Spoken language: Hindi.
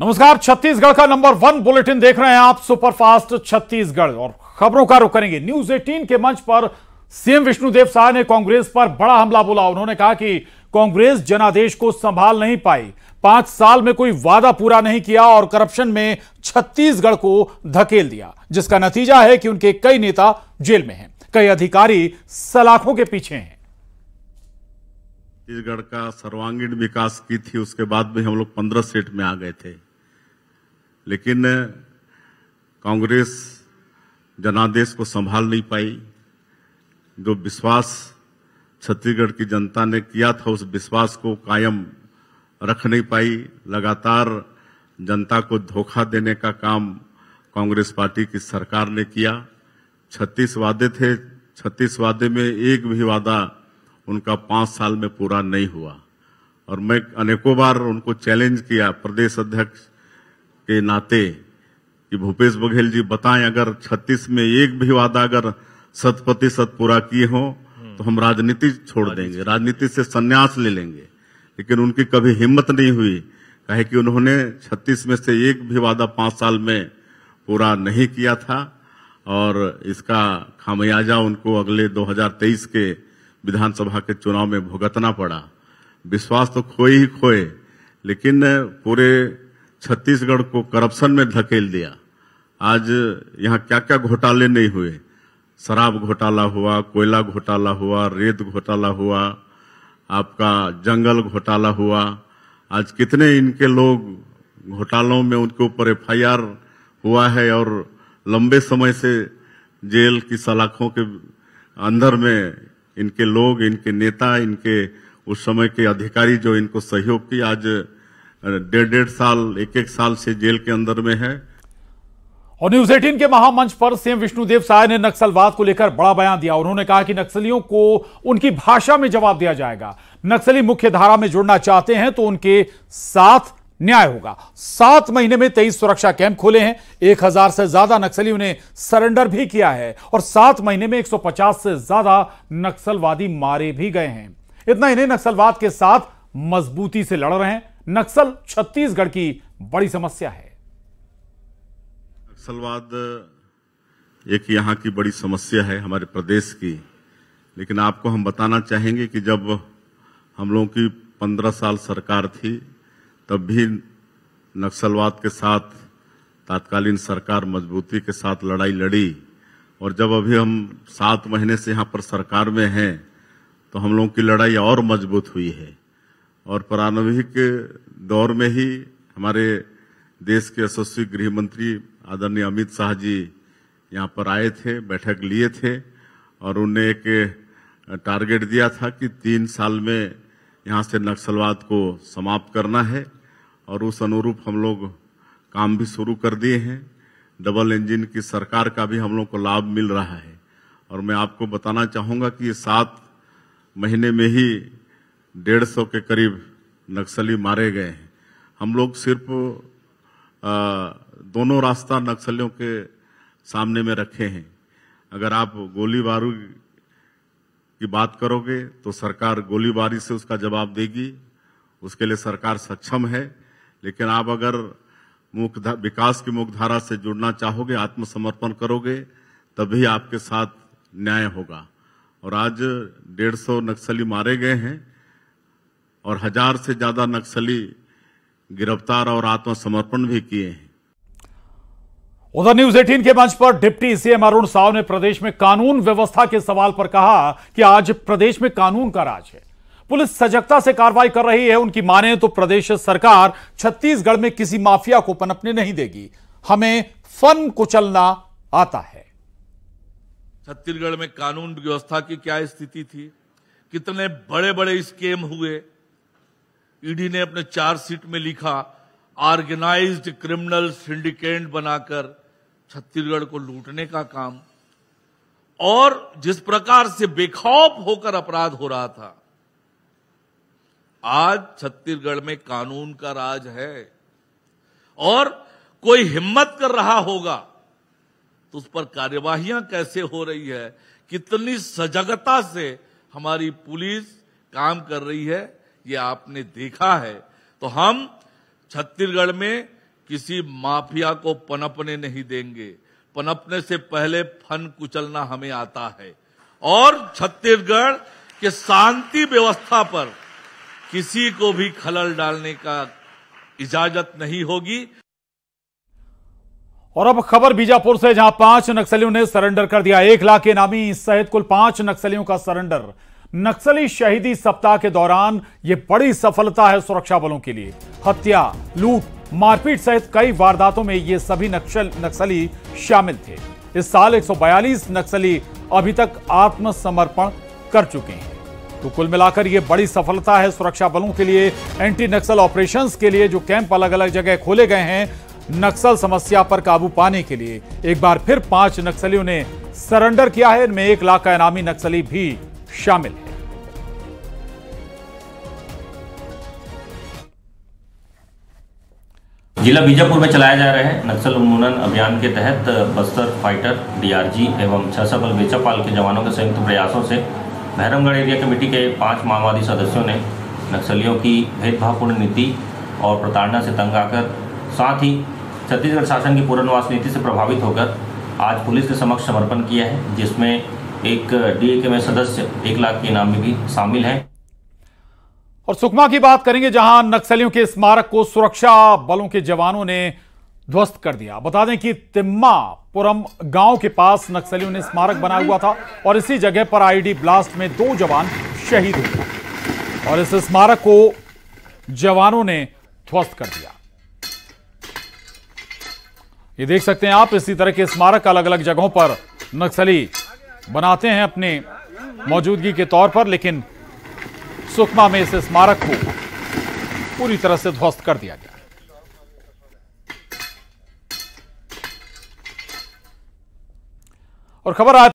नमस्कार छत्तीसगढ़ का नंबर वन बुलेटिन देख रहे हैं आप सुपरफास्ट छत्तीसगढ़ और खबरों का रुख करेंगे न्यूज 18 के मंच पर सीएम विष्णुदेव शाह ने कांग्रेस पर बड़ा हमला बोला उन्होंने कहा कि कांग्रेस जनादेश को संभाल नहीं पाई पांच साल में कोई वादा पूरा नहीं किया और करप्शन में छत्तीसगढ़ को धकेल दिया जिसका नतीजा है कि उनके कई नेता जेल में हैं कई अधिकारी सलाखों के पीछे हैं छत्तीसगढ़ का सर्वांगीण विकास की थी उसके बाद भी हम लोग पंद्रह सीट में आ गए थे लेकिन कांग्रेस जनादेश को संभाल नहीं पाई जो विश्वास छत्तीसगढ़ की जनता ने किया था उस विश्वास को कायम रख नहीं पाई लगातार जनता को धोखा देने का काम कांग्रेस पार्टी की सरकार ने किया छत्तीस वादे थे छत्तीस वादे में एक भी वादा उनका पांच साल में पूरा नहीं हुआ और मैं अनेकों बार उनको चैलेंज किया प्रदेश अध्यक्ष के नाते कि भूपेश बघेल जी बताएं अगर 36 में एक भी वादा अगर शत प्रतिशत पूरा किए हो हम्म। तो हम राजनीति छोड़ देंगे राजनीति से संन्यास ले लेंगे लेकिन उनकी कभी हिम्मत नहीं हुई कहे कि उन्होंने 36 में से एक भी वादा पांच साल में पूरा नहीं किया था और इसका खामियाजा उनको अगले 2023 के विधानसभा के चुनाव में भुगतना पड़ा विश्वास तो खोए ही खोए लेकिन पूरे छत्तीसगढ़ को करप्शन में धकेल दिया आज यहाँ क्या क्या घोटाले नहीं हुए शराब घोटाला हुआ कोयला घोटाला हुआ रेत घोटाला हुआ आपका जंगल घोटाला हुआ आज कितने इनके लोग घोटालों में उनके ऊपर एफ हुआ है और लंबे समय से जेल की सलाखों के अंदर में इनके लोग इनके नेता इनके उस समय के अधिकारी जो इनको सहयोग की आज डेढ़ डेढ़ साल एक एक साल से जेल के अंदर में है और न्यूज एटीन के महामंच पर सीएम विष्णुदेव साय ने नक्सलवाद को लेकर बड़ा बयान दिया उन्होंने कहा कि नक्सलियों को उनकी भाषा में जवाब दिया जाएगा नक्सली मुख्य धारा में जुड़ना चाहते हैं तो उनके साथ न्याय होगा सात महीने में तेईस सुरक्षा कैंप खोले हैं एक हजार से ज्यादा नक्सलियों ने सरेंडर भी किया है और सात महीने में 150 से ज्यादा नक्सलवादी मारे भी गए हैं इतना इन्हें नक्सलवाद के साथ मजबूती से लड़ रहे हैं नक्सल छत्तीसगढ़ की बड़ी समस्या है नक्सलवाद एक यहां की बड़ी समस्या है हमारे प्रदेश की लेकिन आपको हम बताना चाहेंगे कि जब हम लोगों की पंद्रह साल सरकार थी तब भी नक्सलवाद के साथ तात्कालीन सरकार मजबूती के साथ लड़ाई लड़ी और जब अभी हम सात महीने से यहाँ पर सरकार में हैं तो हम लोगों की लड़ाई और मजबूत हुई है और प्रारंभिक दौर में ही हमारे देश के यशस्वी गृह मंत्री आदरणीय अमित शाह जी यहाँ पर आए थे बैठक लिए थे और उन्हें एक टारगेट दिया था कि तीन साल में यहाँ से नक्सलवाद को समाप्त करना है और उस अनुरूप हम लोग काम भी शुरू कर दिए हैं डबल इंजन की सरकार का भी हम लोग को लाभ मिल रहा है और मैं आपको बताना चाहूँगा कि ये सात महीने में ही डेढ़ सौ के करीब नक्सली मारे गए हैं हम लोग सिर्फ आ, दोनों रास्ता नक्सलियों के सामने में रखे हैं अगर आप गोली की बात करोगे तो सरकार गोलीबारी से उसका जवाब देगी उसके लिए सरकार सक्षम है लेकिन आप अगर मुख्य विकास की मुख्यधारा से जुड़ना चाहोगे आत्मसमर्पण करोगे तभी आपके साथ न्याय होगा और आज डेढ़ सौ नक्सली मारे गए हैं और हजार से ज्यादा नक्सली गिरफ्तार और आत्मसमर्पण भी किए हैं उधर न्यूज 18 के मंच पर डिप्टी सीएम अरुण साव ने प्रदेश में कानून व्यवस्था के सवाल पर कहा कि आज प्रदेश में कानून का राज है पुलिस सजगता से कार्रवाई कर रही है उनकी माने तो प्रदेश सरकार छत्तीसगढ़ में किसी माफिया को पनपने नहीं देगी हमें फन कुचलना आता है छत्तीसगढ़ में कानून व्यवस्था की क्या स्थिति थी कितने बड़े बड़े स्केम हुए ईडी ने अपने चार्जशीट में लिखा ऑर्गेनाइज्ड क्रिमिनल सिंडिकेट बनाकर छत्तीसगढ़ को लूटने का काम और जिस प्रकार से बेखौफ होकर अपराध हो रहा था आज छत्तीसगढ़ में कानून का राज है और कोई हिम्मत कर रहा होगा तो उस पर कार्यवाहियां कैसे हो रही है कितनी सजगता से हमारी पुलिस काम कर रही है ये आपने देखा है तो हम छत्तीसगढ़ में किसी माफिया को पनपने नहीं देंगे पनपने से पहले फन कुचलना हमें आता है और छत्तीसगढ़ के शांति व्यवस्था पर किसी को भी खलल डालने का इजाजत नहीं होगी और अब खबर बीजापुर से जहां पांच नक्सलियों ने सरेंडर कर दिया एक लाख के नामी सहित कुल पांच नक्सलियों का सरेंडर नक्सली शहीदी सप्ताह के दौरान यह बड़ी सफलता है सुरक्षा बलों के लिए हत्या लूट मारपीट सहित कई वारदातों में ये सभी नक्सल नक्सली शामिल थे इस साल 142 नक्सली अभी तक आत्मसमर्पण कर चुके हैं तो कुल मिलाकर यह बड़ी सफलता है सुरक्षा बलों के लिए एंटी नक्सल ऑपरेशंस के लिए जो कैंप अलग अलग जगह खोले गए हैं नक्सल समस्या पर काबू पाने के लिए एक बार फिर पांच नक्सलियों ने सरेंडर किया है इनमें एक लाख का इनामी नक्सली भी शामिल है जिला बीजापुर में चलाया जा रहे नक्सल उन्मूलन अभियान के तहत बस्तर फाइटर डीआरजी एवं छसा बल बेचापाल के जवानों के संयुक्त प्रयासों से भैरमगढ़ एरिया कमेटी के पांच माओवादी सदस्यों ने नक्सलियों की भेदभावपूर्ण नीति और प्रताड़ना से तंग आकर साथ ही छत्तीसगढ़ शासन की पुनर्वास नीति से प्रभावित होकर आज पुलिस के समक्ष समर्पण किया है जिसमें एक डीए में सदस्य एक लाख के इनाम भी शामिल हैं और सुकमा की बात करेंगे जहां नक्सलियों के स्मारक को सुरक्षा बलों के जवानों ने ध्वस्त कर दिया बता दें कि तिम्मापुरम गांव के पास नक्सलियों ने स्मारक बना हुआ था और इसी जगह पर आईडी ब्लास्ट में दो जवान शहीद हुए और इस स्मारक को जवानों ने ध्वस्त कर दिया ये देख सकते हैं आप इसी तरह के स्मारक अलग अलग जगहों पर नक्सली बनाते हैं अपने मौजूदगी के तौर पर लेकिन सुकमा में इस स्मारक को पूरी तरह से ध्वस्त कर दिया गया और खबर आज